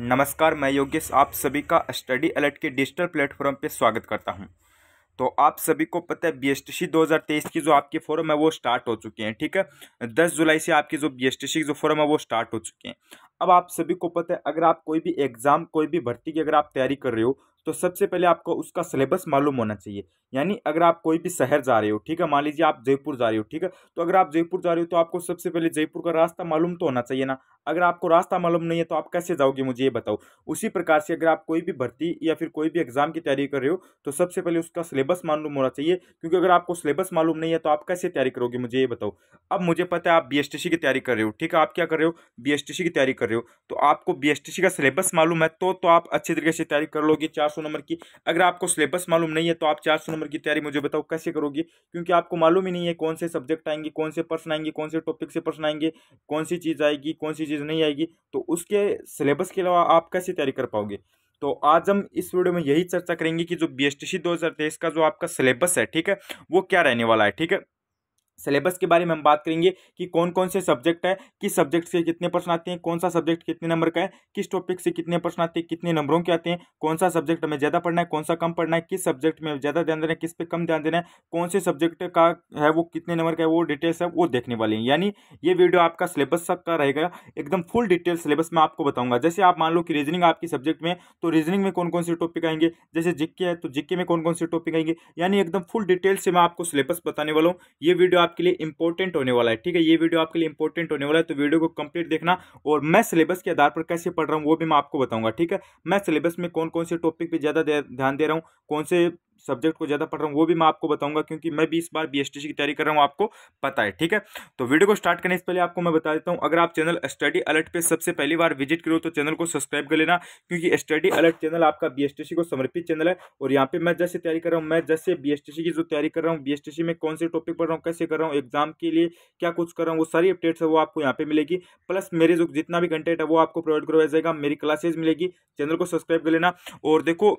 नमस्कार मैं योगेश आप सभी का स्टडी अलर्ट के डिजिटल प्लेटफॉर्म पे स्वागत करता हूँ तो आप सभी को पता है बी एस टी सी दो हज़ार तेईस की जो आपकी फॉरम है वो स्टार्ट हो चुके हैं ठीक है दस जुलाई से आपकी जो बी एस टी सी जो फॉरम है वो स्टार्ट हो चुके हैं अब आप सभी को पता है अगर आप कोई भी एग्ज़ाम कोई भी भर्ती की अगर आप तैयारी कर रहे हो तो सबसे पहले आपको उसका सिलेबस मालूम होना चाहिए यानी अगर आप कोई भी शहर जा रहे हो ठीक है मान लीजिए आप जयपुर जा रहे हो ठीक है तो अगर आप जयपुर जा रहे हो तो आपको सबसे पहले जयपुर का रास्ता मालूम तो होना चाहिए ना अगर आपको रास्ता मालूम नहीं है तो आप कैसे जाओगे मुझे ये बताओ उसी प्रकार से अगर आप कोई भी भर्ती या फिर कोई भी एग्जाम की तैयारी कर रहे हो तो सबसे पहले उसका सिलेबस मालूम होना चाहिए क्योंकि अगर आपको सिलेबस मालूम नहीं है तो आप कैसे तैयारी करोगे मुझे ये बताओ अब मुझे पता है आप बी की तैयारी कर रहे हो ठीक है आप क्या कर रहे हो बी की तैयारी कर रहे हो तो आपको बी का सिलेबस मालूम है तो, तो आप अच्छे तरीके से तैयारी कर लोगे चार चार सौ नंबर की अगर आपको सिलेबस मालूम नहीं है तो आप चार सौ नंबर की तैयारी मुझे बताओ कैसे करोगे क्योंकि आपको मालूम ही नहीं है कौन से सब्जेक्ट आएंगे कौन से पर्सन आएंगे कौन से टॉपिक से पर्सन आएंगे कौन सी चीज़ आएगी कौन सी चीज़ नहीं आएगी तो उसके सिलेबस के अलावा आप कैसे तैयारी कर पाओगे तो आज हम इस वीडियो में यही चर्चा करेंगे कि जो बी एस टी सी दो हज़ार तेईस का जो आपका सिलेबस है ठीक है वो क्या रहने वाला है ठीक है सिलेबस के बारे में हम बात करेंगे कि कौन कौन से सब्जेक्ट है किस सब्जेक्ट से कितने प्रश्न आते हैं कौन सा सब्जेक्ट कितने नंबर का है किस टॉपिक से कितने प्रश्न आते हैं कितने नंबरों के आते हैं कौन सा सब्जेक्ट हमें ज़्यादा पढ़ना है कौन सा कम पढ़ना है किस सब्जेक्ट में ज़्यादा ध्यान देना है किस पे कम ध्यान देना है कौन से सब्जेक्ट का है वो कितने नंबर का है वो डिटेल्स है वो देखने वाले हैं यानी ये वीडियो आपका सिलेबस का रहेगा एकदम फुल डिटेल सिलेबस में आपको बताऊंगा जैसे आप मान लो कि रीजनिंग आपकी सब्जेक्ट में तो रीजनिंग में कौन कौन से टॉपिक आएंगे जैसे जिक्के है तो जिक्के में कौन कौन से टॉपिक आएंगे यानी एकदम फुल डिटेल से मैं आपको सिलेबस बताने वाला हूँ ये वीडियो आपके लिए इंपॉर्टेंट होने वाला है ठीक है ये वीडियो आपके लिए इंपॉर्टेंट होने वाला है तो वीडियो को कंप्लीट देखना और मैं सिलेबस के आधार पर कैसे पढ़ रहा हूँ वो भी मैं आपको बताऊंगा ठीक है मैं सिलेबस में कौन कौन से टॉपिक पर ज़्यादा ध्यान दे रहा हूँ कौन से सब्जेक्ट को ज़्यादा पढ़ रहा हूँ वो भी मैं आपको बताऊंगा क्योंकि मैं भी इस बार बी की तैयारी कर रहा हूँ आपको पता है ठीक है तो वीडियो को स्टार्ट करने से पहले आपको मैं बता देता हूँ अगर आप चैनल स्टडी अलर्ट पर सबसे पहली बार विजिट करो तो चैनल को सब्सक्राइब कर लेना क्योंकि स्टडी अलर्ट चैनल आपका बी को समर्पित चैनल है और यहाँ पे मैं जैसे तैयारी कर रहा हूँ मैं जैसे बी की जो तैयारी कर रहा हूँ बी में कौन से टॉपिक पढ़ रहा हूँ कैसे कर रहा हूँ एग्जाम के लिए क्या कुछ कर रहा हूँ वो सारी अपडेट्स है वो आपको यहाँ पे मिलेगी प्लस मेरे जो जितना भी कंटेंट है वो आपको प्रोवाइड करवाया जाएगा मेरी क्लासेज मिलेगी चैनल को सब्सक्राइब कर लेना और देखो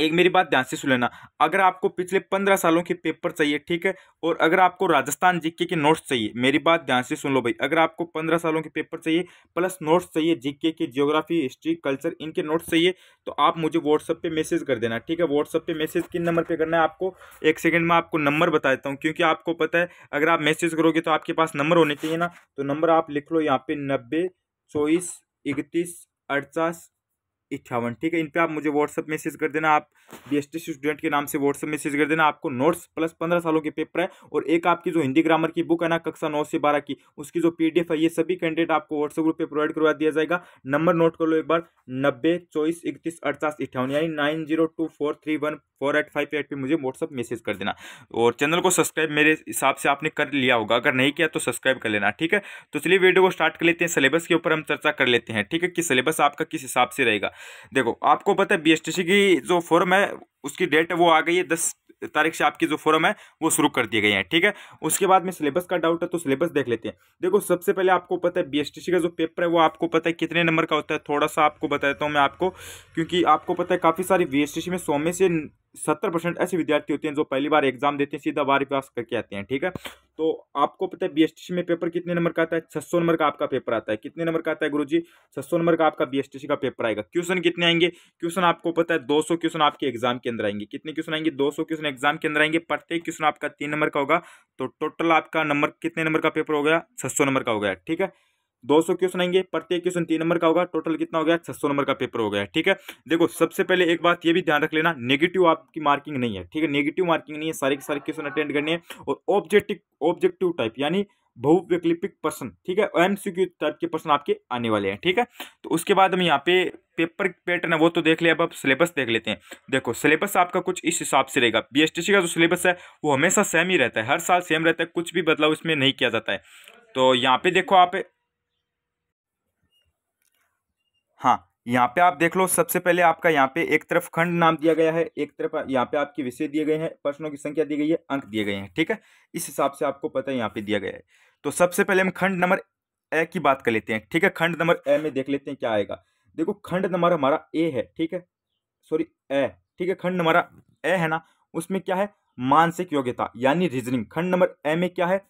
एक मेरी बात ध्यान से सुन लेना अगर आपको पिछले पंद्रह सालों के पेपर चाहिए ठीक है और अगर आपको राजस्थान जीके के नोट्स चाहिए मेरी बात ध्यान से सुन लो भाई अगर आपको पंद्रह सालों के पेपर चाहिए प्लस नोट्स चाहिए जीके के जियोग्राफी हिस्ट्री कल्चर इनके नोट्स चाहिए तो आप मुझे व्हाट्सअप पे मैसेज कर देना ठीक है व्हाट्सअप पर मैसेज किन नंबर पर करना है आपको एक सेकेंड में आपको नंबर बता देता हूँ क्योंकि आपको पता है अगर आप मैसेज करोगे तो आपके पास नंबर होने चाहिए ना तो नंबर आप लिख लो यहाँ पे नब्बे चौबीस इकतीस अड़चास इक्यावन ठीक है इन पर आप मुझे व्हाट्सअप मैसेज कर देना आप बी एस टी स्टूडेंट के नाम से व्हाट्सअप मैसेज कर देना आपको नोट्स प्लस पंद्रह सालों के पेपर है और एक आपकी जो हिंदी ग्रामर की बुक है ना कक्षा नौ से बारह की उसकी जो पी है ये सभी कैंडिडेट आपको व्हाट्सएप ग्रुप पे प्रोवाइड करवा दिया जाएगा नंबर नोट कर लो एक बार नब्बे चौबीस इकतीस अड़तालीस इक्यावन यानी nine zero two four three one four eight five eight पर मुझे व्हाट्सअप मैसेज कर देना और चैनल को सब्सक्राइब मेरे हिसाब से आपने कर लिया होगा अगर नहीं किया तो सब्सक्राइब कर लेना ठीक है तो चलिए वीडियो को स्टार्ट कर लेते हैं सिलेबस के ऊपर हम चर्चा कर लेते हैं ठीक है कि सिलेबस आपका किस हिसाब से रहेगा देखो आपको पता है बीएसटीसी की जो फॉर्म है उसकी डेट वो आ गई है दस तारीख से आपकी जो फॉर्म है वो शुरू कर दिए गए हैं ठीक है उसके बाद में सिलेबस का डाउट है तो सिलेबस देख लेते हैं देखो सबसे पहले आपको पता है बीएसटीसी का जो पेपर है वो आपको पता है कितने नंबर का होता है थोड़ा सा आपको बता देता हूँ मैं आपको क्योंकि आपको पता है काफ़ी सारी बीएसटीसी में सौ में से सत्तर परसेंट ऐसे विद्यार्थी होते हैं जो पहली बार एग्जाम देते हैं सीधा बारह पास करके आते हैं ठीक है तो आपको पता है बी में पेपर कितने नंबर का आता है छह सौ नंबर का आपका पेपर आता है कितने नंबर का आता है गुरु जी नंबर का आपका बी का पेपर आएगा क्वेश्चन कितने आएंगे क्वेश्चन आपको पता है दो सौ क्वेश्चन आपके एग्जाम के अंदर आएंगे कितने क्वेश्चन आएंगे दो सौ क्वेश्चन एग्जाम के अंदर आएंगे प्रत्येक क्वेश्चन आपका तीन नंबर का होगा तो टोटल आपका नंबर कितने नंबर का पेपर हो गया छह नंबर का हो गया ठीक है दो सौ क्वेश्चन आएंगे प्रत्येक क्वेश्चन तीन नंबर का होगा टोटल कितना हो गया छह सौ नंबर का पेपर हो गया ठीक है देखो सबसे पहले एक बात ये भी ध्यान रख लेना नेगेटिव आपकी मार्किंग नहीं है ठीक है नेगेटिव मार्किंग नहीं है सारे के सारे क्वेश्चन अटेंड करने हैं और ऑब्जेक्टिव ऑब्जेक्टिव टाइप यानी बहुवैकल्पिक प्रश्न ठीक है एम सी क्यू टाइप के प्रश्न आपके आने वाले हैं ठीक है तो उसके बाद हम यहाँ पे पेपर पैटर्न है वो तो देख ले अब आप सिलेबस देख लेते हैं देखो सिलेबस आपका कुछ इस हिसाब से रहेगा बी का जो सिलेबस है वो हमेशा सेम ही रहता है हर साल सेम रहता है कुछ भी बदलाव इसमें नहीं किया जाता है तो यहाँ पे देखो आप हाँ यहाँ पे आप देख लो सबसे पहले आपका यहाँ पे एक तरफ खंड नाम दिया गया है एक तरफ यहाँ पे आपके विषय दिए गए हैं प्रश्नों की संख्या दी गई है अंक दिए गए हैं ठीक है इस हिसाब से आपको पता है यहाँ पे दिया गया है तो सबसे पहले हम खंड नंबर ए की बात कर लेते हैं ठीक है खंड नंबर ए में देख लेते हैं क्या आएगा देखो खंड नंबर हमारा ए है ठीक है सॉरी ए ठीक है खंड हमारा ए है ना उसमें क्या है मानसिक योग्यता यानी रीजनिंग खंड नंबर ए में क्या है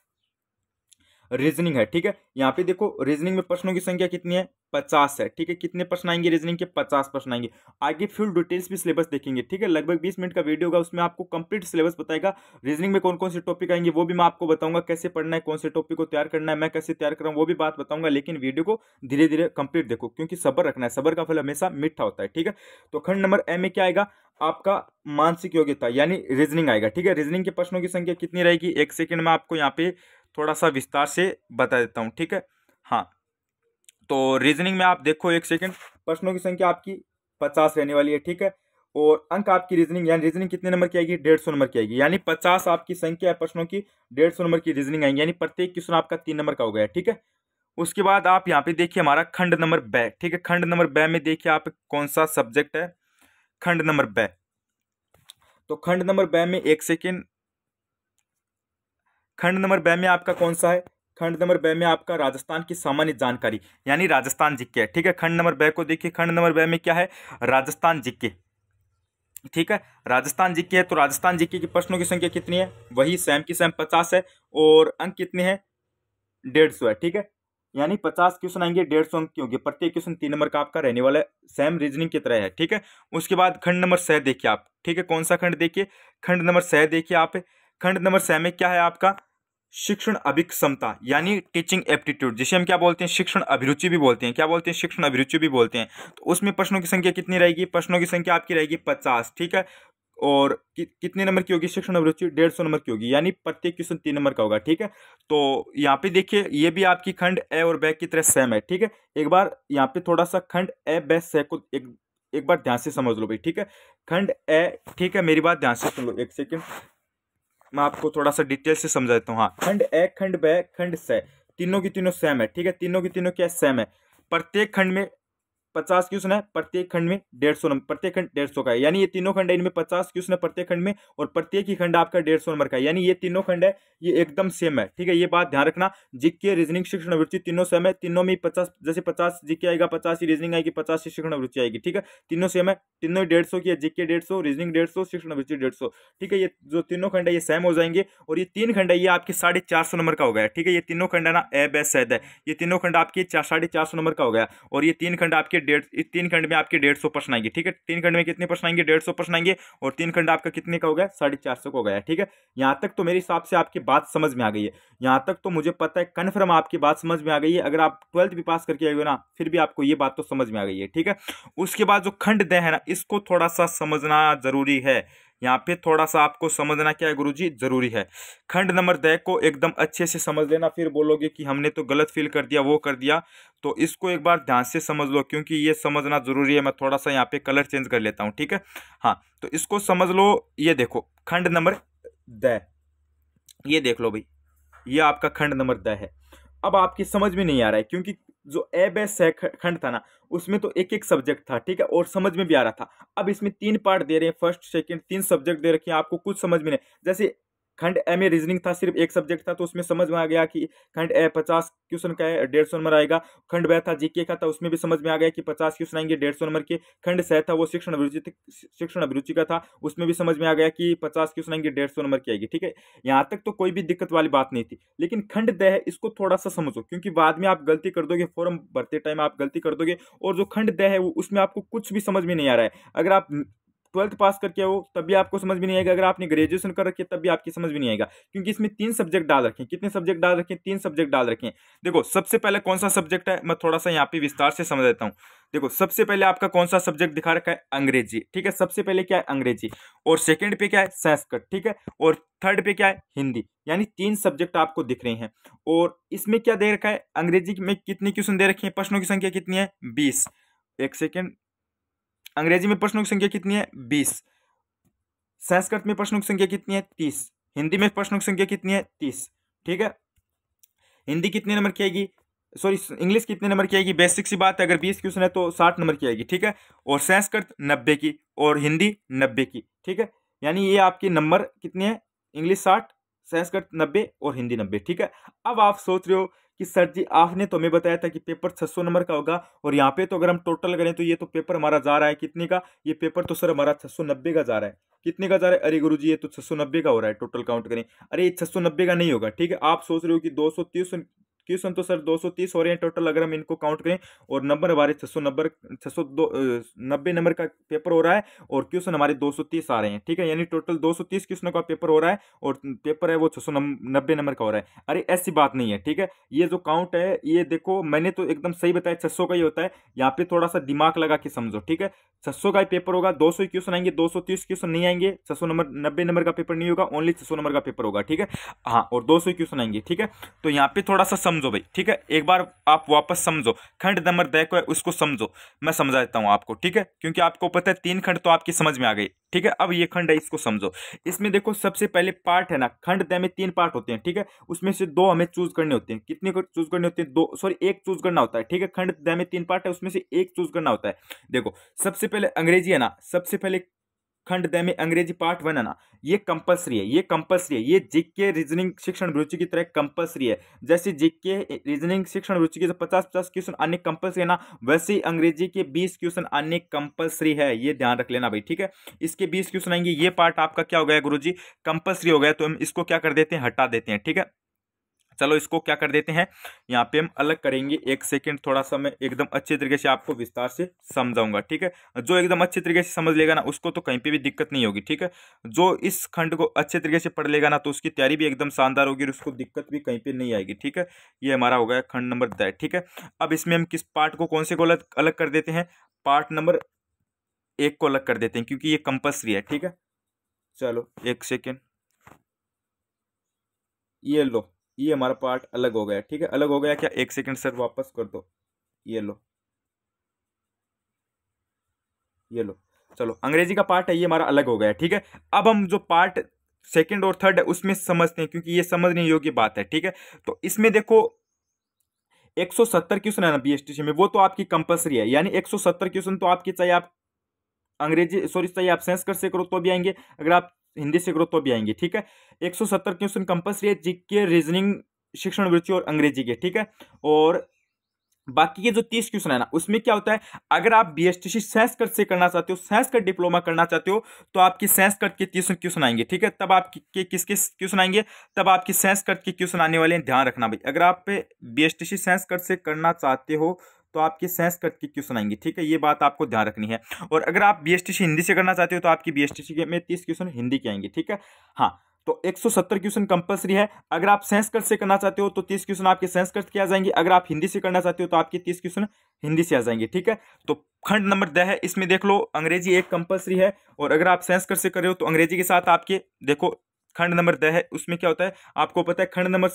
रीजनिंग है ठीक है यहाँ पे देखो रीजनिंग में प्रश्नों की संख्या कितनी है पचास है ठीक है कितने प्रश्न आएंगे रीजनिंग के पचास प्रश्न आएंगे आगे फुल डिटेल्स भी सिलेबस देखेंगे ठीक है लगभग बीस मिनट का वीडियो होगा उसमें आपको कंप्लीट सिलेबस बताएगा रीजनिंग में कौन कौन से टॉपिक आएंगे वो भी मैं आपको बताऊंगा कैसे पढ़ना है कौन से टॉपिक को तैयार करना है मैं कैसे तैयार कर रहा हूँ वो भी बात बताऊंगा लेकिन वीडियो को धीरे धीरे कंप्लीट देखो क्योंकि सबर रखना है सबर का फल हमेशा मीठा होता है ठीक है तो खंड नंबर ए में क्या आएगा आपका मानसिक योग्यता यानी रीजनिंग आएगा ठीक है रीजनिंग के प्रश्नों की संख्या कितनी रहेगी एक सेकंड में आपको यहाँ पे थोड़ा सा विस्तार से बता देता हूँ ठीक है हाँ तो रीजनिंग में आप देखो एक सेकेंड प्रश्नों की संख्या आपकी पचास रहने वाली है ठीक है और अंक आपकी रीजनिंग यानी रीजनिंग कितने नंबर की आएगी डेढ़ सौ नंबर की आएगी यानी पचास आपकी संख्या है प्रश्नों की डेढ़ सौ नंबर की रीजनिंग आएगी यानी प्रत्येक क्वेश्चन आपका तीन नंबर का हो गया ठीक है उसके बाद आप यहाँ पे देखिए हमारा खंड नंबर ब ठीक है खंड नंबर ब में देखिए आप कौन सा सब्जेक्ट है खंड नंबर ब तो खंड नंबर ब में एक सेकेंड खंड नंबर ब में आपका कौन सा है खंड नंबर ब में आपका राजस्थान की सामान्य जानकारी यानी राजस्थान जिक्के है ठीक है खंड नंबर बे को देखिए खंड नंबर ब में क्या है राजस्थान जिक्के ठीक है राजस्थान जिक्के है तो राजस्थान जिक्के की प्रश्नों की संख्या कितनी है वही सैम की सैम पचास है और अंक कितने हैं डेढ़ सौ है ठीक है यानी पचास क्वेश्चन आएंगे डेढ़ सौ अंक क्योंकि प्रत्येक क्वेश्चन तीन नंबर का आपका रहने वाला है सैम रीजनिंग की तरह है ठीक है उसके बाद खंड नंबर सह देखिए आप ठीक है कौन सा खंड देखिए खंड नंबर सह देखिए आप खंड नंबर सह में क्या है आपका शिक्षण अभिक्षमता यानी टीचिंग एप्टीट्यूड जिसे हम क्या बोलते हैं शिक्षण अभिरुचि भी बोलते हैं क्या बोलते हैं शिक्षण अभिरुचि भी बोलते हैं तो उसमें प्रश्नों की संख्या कितनी रहेगी प्रश्नों की संख्या आपकी रहेगी पचास ठीक है और कि, कितने नंबर की होगी शिक्षण अभिरुचि डेढ़ सौ नंबर की होगी यानी प्रत्येक क्वेश्चन तीन नंबर का होगा ठीक है तो यहाँ पे देखिए ये भी आपकी खंड ए और बै की तरह सेम है ठीक है एक बार यहाँ पे थोड़ा सा खंड ए बै सह को एक एक बार ध्यान से समझ लो भाई ठीक है खंड ए ठीक है मेरी बात ध्यान से सुन लो एक सेकेंड मैं आपको थोड़ा सा डिटेल से समझाता हूँ हाँ खंड ए खंड ब खंड स तीनों की तीनों सेम है ठीक है तीनों की तीनों क्या सेम है प्रत्येक खंड में पचास क्वेश्चन है प्रत्येक खंड में डेढ़ सौ नंबर प्रत्येक खंड डेढ़ सौ का है यानी ये तीनों खंड है इनमें पचास क्वेश्चन है प्रत्येक खंड में और प्रत्येक ही खंड आपका डेढ़ सौ नंबर का है यानी ये तीनों खंड है ये एकदम सेम है ठीक है ये बात ध्यान रखना जिक्के रीजनिंग शिक्षण वृत्ति तीनों सेम है तीनों में पचास जैसे पचास जिक्के आएगा पचास ही रीजनिंग आएगी पचास ही शिक्षण वृत्ति आएगी ठीक है तीनों सेम है तीनों ही डेढ़ सौ की है जिक्के डेढ़ सौ रीजनिंग डेढ़ सौ शिक्षण वृत्ति डेढ़ सौ ठीक है ये जो तीनों खंड है ये सेम हो जाएंगे और ये तीन खंड है ये आपके साढ़े चार सौ नंबर का हो गया ठीक है ये तीनों खंड है ना ए बेस है ये तीनों खंड आपके साढ़े चार सौ नंबर का हो गया और ये तीन खंड आपके डेढ़ इस तीन खंड में आपके डेढ़ सौ प्रश्न आएंगे ठीक है तीन खंड में कितने प्रश्न आएंगे डेढ़ सौ प्रश्न आएंगे और तीन खंड आपका कितने का हो गया साढ़े चार सौ का हो गया ठीक है यहाँ तक तो मेरे हिसाब से आपकी बात समझ में आ गई है यहाँ तक तो मुझे पता है कन्फर्म आपकी बात समझ में आ गई है अगर आप ट्वेल्थ भी पास करके आए हो ना फिर भी आपको ये बात तो समझ में आ गई है ठीक है उसके बाद जो खंड दें है ना इसको थोड़ा सा समझना जरूरी है यहाँ पे थोड़ा सा आपको समझना क्या है गुरु जी जरूरी है खंड नंबर दह को एकदम अच्छे से समझ लेना फिर बोलोगे कि हमने तो गलत फील कर दिया वो कर दिया तो इसको एक बार ध्यान से समझ लो क्योंकि ये समझना जरूरी है मैं थोड़ा सा यहाँ पे कलर चेंज कर लेता हूँ ठीक है हाँ तो इसको समझ लो ये देखो खंड नंबर द ये देख लो भाई ये आपका खंड नंबर द है अब आपकी समझ में नहीं आ रहा है क्योंकि जो एब खंड था ना उसमें तो एक एक सब्जेक्ट था ठीक है और समझ में भी आ रहा था अब इसमें तीन पार्ट दे रहे हैं फर्स्ट सेकंड तीन सब्जेक्ट दे रखे हैं आपको कुछ समझ में नहीं जैसे खंड ए में रीजनिंग था सिर्फ एक सब्जेक्ट था तो उसमें समझ में आ गया कि खंड ए पचास क्वेश्चन का है डेढ़ सौ नंबर आएगा खंड बह था जीके का था उसमें भी समझ में आ गया कि पचास क्वेश्चन आएंगे डेढ़ सौ नंबर के खंड सह था वो शिक्षण अभिरुचि शिक्षण अभिरुचि का था उसमें भी समझ में आ गया कि पचास क्वेश्चन आएंगे डेढ़ सौ नंबर की आएगी ठीक है यहाँ तक तो कोई भी दिक्कत वाली बात नहीं थी लेकिन खंड दह इसको थोड़ा सा समझो क्योंकि बाद में आप गलती कर दोगे फॉर्म भरते टाइम आप गलती कर दोगे और जो खंड दह है उसमें आपको कुछ भी समझ में नहीं आ रहा है अगर आप ट्वेल्थ पास करके हो तब भी आपको समझ भी नहीं आएगा अगर आपने ग्रेजुएशन कर रखी है तब भी आपकी समझ भी नहीं आएगा क्योंकि इसमें तीन सब्जेक्ट डाल रखें कितने सब्जेक्ट डाल रखें तीन सब्जेक्ट डाल रखें देखो सबसे पहले कौन सा सब्जेक्ट है मैं थोड़ा सा यहाँ पे विस्तार से समझ देता हूँ देखो सबसे पहले आपका कौन सा सब्जेक्ट दिखा रखा है अंग्रेजी ठीक है सबसे पहले क्या है अंग्रेजी और सेकेंड पे क्या है संस्कृत ठीक है और थर्ड पे क्या है हिंदी यानी तीन सब्जेक्ट आपको दिख रहे हैं और इसमें क्या दे रखा है अंग्रेजी में कितने क्वेश्चन दे रखे हैं प्रश्नों की संख्या कितनी है बीस एक सेकेंड अंग्रेजी में प्रश्नों की संख्या कितनी है बीस संस्कृत में प्रश्नों की संख्या कितनी है तीस हिंदी में प्रश्नों की संख्या कितनी है तीस ठीक है हिंदी कितने नंबर की आएगी सॉरी इंग्लिश कितने नंबर की आएगी बेसिक सी बात है अगर बीस क्वेश्चन है तो साठ नंबर की आएगी ठीक है और संस्कृत नब्बे की और हिंदी नब्बे की ठीक है यानी ये आपके नंबर कितने हैं इंग्लिश साठ संस्कृत नब्बे और हिंदी नब्बे ठीक है अब आप सोच रहे हो कि सर जी आपने तो हमें बताया था कि पेपर 600 नंबर का होगा और यहाँ पे तो अगर हम टोटल करें तो ये तो पेपर हमारा जा रहा है कितने का ये पेपर तो सर हमारा नब्बे का जा रहा है कितने का जा रहा है अरे गुरु जी ये तो नब्बे का हो रहा है टोटल काउंट करें अरे ये नब्बे का नहीं होगा ठीक है आप सोच रहे हो कि दो सौ क्यों तो सर 230 हो रहे हैं टोटल अगर हम इनको काउंट करें और नंबर हमारे छः सौ नंबर छः सौ दो नब्बे नंबर का पेपर हो रहा है और क्वेश्चन हमारे 230 आ रहे हैं ठीक है यानी टोटल 230 क्वेश्चन का पेपर हो रहा है और पेपर है वो छः सौ नब्बे नंबर का हो रहा है अरे ऐसी बात नहीं है ठीक है ये जो काउंट है ये देखो मैंने तो एकदम सही बताया छः का ही होता है यहाँ पे थोड़ा सा दिमाग लगा के समझो ठीक है छः का ही पेपर होगा दो सौ क्वेश्चन आएंगे दो सौ तीस क्वेश्चन नहीं आएंगे छः सौ नंबर नब्बे नंबर का पेपर नहीं होगा ओनली छः सौ नंबर का पेपर होगा ठीक है हाँ और दो सौ क्वेश्चन आएंगे ठीक है तो यहाँ पे थोड़ा सा समझो भाई ठीक है एक बार आप वापस समझो खंड नंबर दह को उसको समझो मैं समझा देता हूँ आपको ठीक है क्योंकि आपको पता है तीन खंड तो आपकी समझ में आ गई ठीक है अब ये खंड है इसको समझो इसमें देखो सबसे पहले पार्ट है ना खंड दह में तीन पार्ट होते हैं ठीक है उसमें से दो हमें चूज करने होते हैं कितने को चूज करने होते हैं दो सॉरी एक चूज करना होता है ठीक है खंड दह में तीन पार्ट है उसमें से एक चूज करना होता है देखो सबसे पहले अंग्रेजी है ना सबसे पहले खंड दय में अंग्रेजी पाठ बनाना ये कंपलसरी है ये कंपलसरी है ये जीके रीजनिंग शिक्षण रुचि की तरह कंपलसरी है जैसे जीके रीजनिंग शिक्षण रुचि के पचास पचास क्वेश्चन आने कंपलसरी है ना वैसे ही अंग्रेजी के बीस क्वेश्चन आने कंपलसरी है ये ध्यान रख लेना भाई ठीक है इसके बीस क्वेश्चन आएंगे ये पार्ट आपका क्या हो गया गुरु जी कंपल्सरी हो गया तो हम इसको क्या कर देते हैं हटा देते हैं ठीक है चलो इसको क्या कर देते हैं यहाँ पे हम अलग करेंगे एक सेकेंड थोड़ा सा मैं एकदम अच्छे तरीके से आपको विस्तार से समझाऊंगा ठीक है जो एकदम अच्छे तरीके से समझ लेगा ना उसको तो कहीं पर भी दिक्कत नहीं होगी ठीक है जो इस खंड को अच्छे तरीके से पढ़ लेगा ना तो उसकी तैयारी भी एकदम शानदार होगी और उसको दिक्कत भी कहीं पर नहीं आएगी ठीक है ये हमारा हो गया खंड नंबर दस ठीक है अब इसमें हम किस पार्ट को कौन से को अलग कर देते हैं पार्ट नंबर एक को अलग कर देते हैं क्योंकि ये कंपल्सरी है ठीक है चलो एक सेकेंड ये लो ये हमारा पार्ट अलग हो गया ठीक है अलग हो गया क्या एक सेकंड सर वापस कर दो ये लो ये लो चलो अंग्रेजी का पार्ट है ये हमारा अलग हो गया ठीक है अब हम जो पार्ट सेकंड और थर्ड है उसमें समझते हैं क्योंकि ये समझने योग्य बात है ठीक है तो इसमें देखो 170 क्वेश्चन है ना बीएसटीसी में वो तो आपकी कंपलसरी है यानी 170 क्वेश्चन तो आपके चाहिए आप अंग्रेजी सॉरी चाहिए आप साइंस कर से करो तो भी आएंगे अगर आप हिंदी से करो तो भी आएंगे ठीक है 170 क्वेश्चन कंपल्सरी है जी के रीजनिंग शिक्षण वृत्ति और अंग्रेजी के ठीक है और बाकी ये जो तीस क्वेश्चन है ना उसमें क्या होता है अगर आप बी टी सी कट से करना चाहते हो साइंस कर डिप्लोमा करना चाहते हो तो आपकी साइंस कट के तीस क्वेश्चन आएंगे ठीक है तब आपके किस किस क्वेश्चन आएंगे तब आपकी साइंस कट के क्वेश्चन आने वाले हैं ध्यान रखना भाई अगर आप टी सी कट से करना चाहते हो तो आपके सेंस कट के क्वेश्चन आएंगे ठीक है ये बात आपको ध्यान रखनी है और अगर आप बी हिंदी से करना चाहते हो तो आपकी बीएसटीसी में तीस क्वेश्चन हिंदी के आएंगे ठीक है हाँ तो 170 क्वेश्चन कंपलसरी है अगर आप संस्कृत से करना चाहते हो तो 30 क्वेश्चन आपके संस्कृत के आ जाएंगे अगर आप हिंदी से करना चाहते हो तो आपके 30 क्वेश्चन हिंदी से आ जाएंगे ठीक है तो खंड नंबर दह है इसमें देख लो अंग्रेजी एक कंपलसरी है और अगर आप संस्कृत से कर रहे हो तो अंग्रेजी के साथ आपके देखो खंड नंबर दह है उसमें क्या होता है आपको पता है खंड नंबर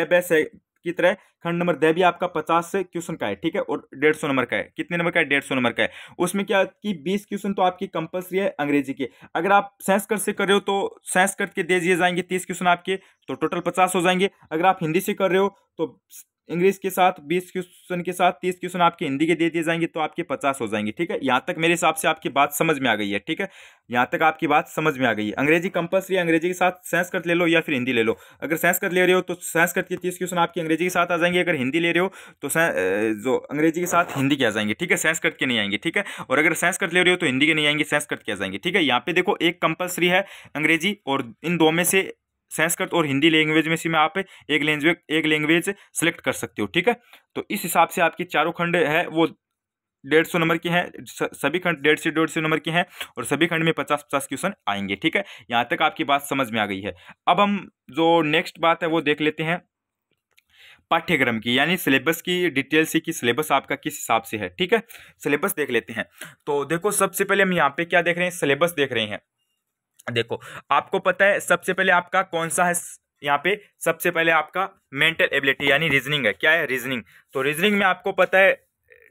ए है की तरह खंड नंबर दे भी आपका पचास से क्वेश्चन का है ठीक है और डेढ़ सौ नंबर का है कितने नंबर का है डेढ़ सौ नंबर का है उसमें क्या कि बीस क्वेश्चन तो आपकी कंपल्सरी है अंग्रेजी के अगर आप साइंस कर से कर रहे हो तो साइंस कर के दे दिए जाएंगे तीस क्वेश्चन आपके तो टोटल पचास हो जाएंगे अगर आप हिंदी से कर रहे हो तो इंग्लिश के साथ बीस क्वेश्चन के साथ तीस क्वेश्चन आपके हिंदी के दे दिए जाएंगे तो आपके पचास हो जाएंगे ठीक है यहाँ तक मेरे हिसाब से आपकी बात समझ में आ गई है ठीक है यहाँ तक आपकी बात समझ में आ गई है अंग्रेजी कंपल्सरी अंग्रेजी के साथ साइंस ले लो या फिर हिंदी ले लो अगर साइंस ले रहे हो तो साइंस कर के तीस क्वेश्चन आपकी अंग्रेजी के साथ आ जाएंगे अगर हिंदी ले रहे हो तो जो अंग्रेजी के साथ हिंदी के आ जाएंगे ठीक है साइंस कर के नहीं आएंगे ठीक है और अगर साइंस ले रहे हो तो हिंदी के नहीं आएंगे साइंस के आ जाएंगे ठीक है यहाँ पे देखो एक कंपल्सरी है अंग्रेजी और इन दो में से संस्कृत और हिंदी लैंग्वेज में से मैं आप एक लैंग्वेज एक लैंग्वेज सेलेक्ट कर सकते हो ठीक है तो इस हिसाब से आपकी चारों खंड है वो डेढ़ सौ नंबर की हैं सभी खंड डेढ़ से डेढ़ सौ नंबर की हैं और सभी खंड में पचास पचास क्वेश्चन आएंगे ठीक है यहाँ तक आपकी बात समझ में आ गई है अब हम जो नेक्स्ट बात है वो देख लेते हैं पाठ्यक्रम की यानी सिलेबस की डिटेल से कि सिलेबस आपका किस हिसाब से है ठीक है सिलेबस देख लेते हैं तो देखो सबसे पहले हम यहाँ पे क्या देख रहे हैं सिलेबस देख रहे हैं देखो आपको पता है सबसे पहले आपका कौन सा है यहाँ पे सबसे पहले आपका मेंटल एबिलिटी यानी रीजनिंग है क्या है रीजनिंग तो रीजनिंग में आपको पता है